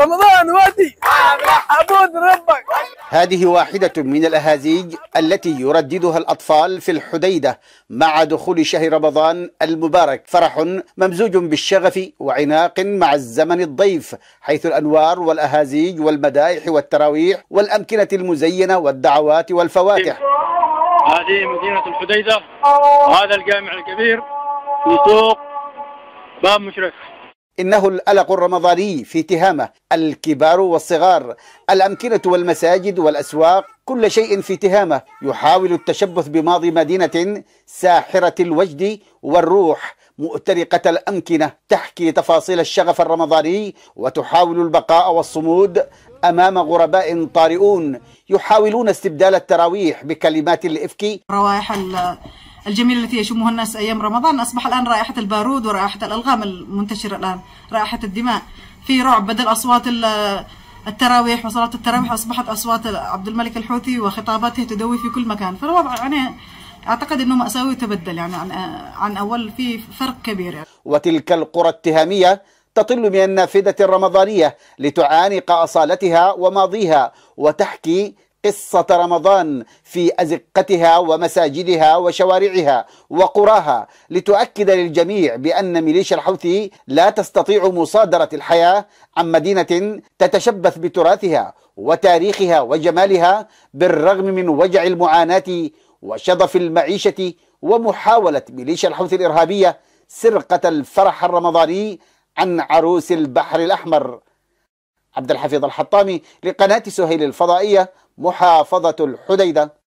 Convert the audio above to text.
رمضان ودي عبود ربك هذه واحدة من الأهازيج التي يرددها الأطفال في الحديدة مع دخول شهر رمضان المبارك فرح ممزوج بالشغف وعناق مع الزمن الضيف حيث الأنوار والأهازيج والمدائح والتراويح والأمكنة المزينة والدعوات والفواتح هذه مدينة الحديدة وهذا آه. الجامع الكبير في سوق باب مشرف إنه الألق الرمضاني في تهامة الكبار والصغار الأمكنة والمساجد والأسواق كل شيء في تهامة يحاول التشبث بماضي مدينة ساحرة الوجد والروح مؤترقة الأمكنة تحكي تفاصيل الشغف الرمضاني وتحاول البقاء والصمود أمام غرباء طارئون يحاولون استبدال التراويح بكلمات الإفك روايح الجميلة التي يشمها الناس أيام رمضان أصبح الآن رائحة البارود ورائحة الألغام المنتشرة الآن رائحة الدماء في رعب بدل أصوات التراويح وصلاة التراويح أصبحت أصوات عبد الملك الحوثي وخطاباته تدوي في كل مكان فالوضع يعني أعتقد أنه مأساوي تبدل يعني عن, عن أول في فرق كبير يعني. وتلك القرى التهامية تطل من النافذة الرمضانية لتعانق أصالتها وماضيها وتحكي قصة رمضان في أزقتها ومساجدها وشوارعها وقراها لتؤكد للجميع بأن ميليشيا الحوثي لا تستطيع مصادرة الحياة عن مدينة تتشبث بتراثها وتاريخها وجمالها بالرغم من وجع المعاناة وشظف المعيشة ومحاولة ميليشيا الحوثي الإرهابية سرقة الفرح الرمضاني عن عروس البحر الأحمر عبد الحفيظ الحطامي لقناة سهيل الفضائية محافظة الحديدة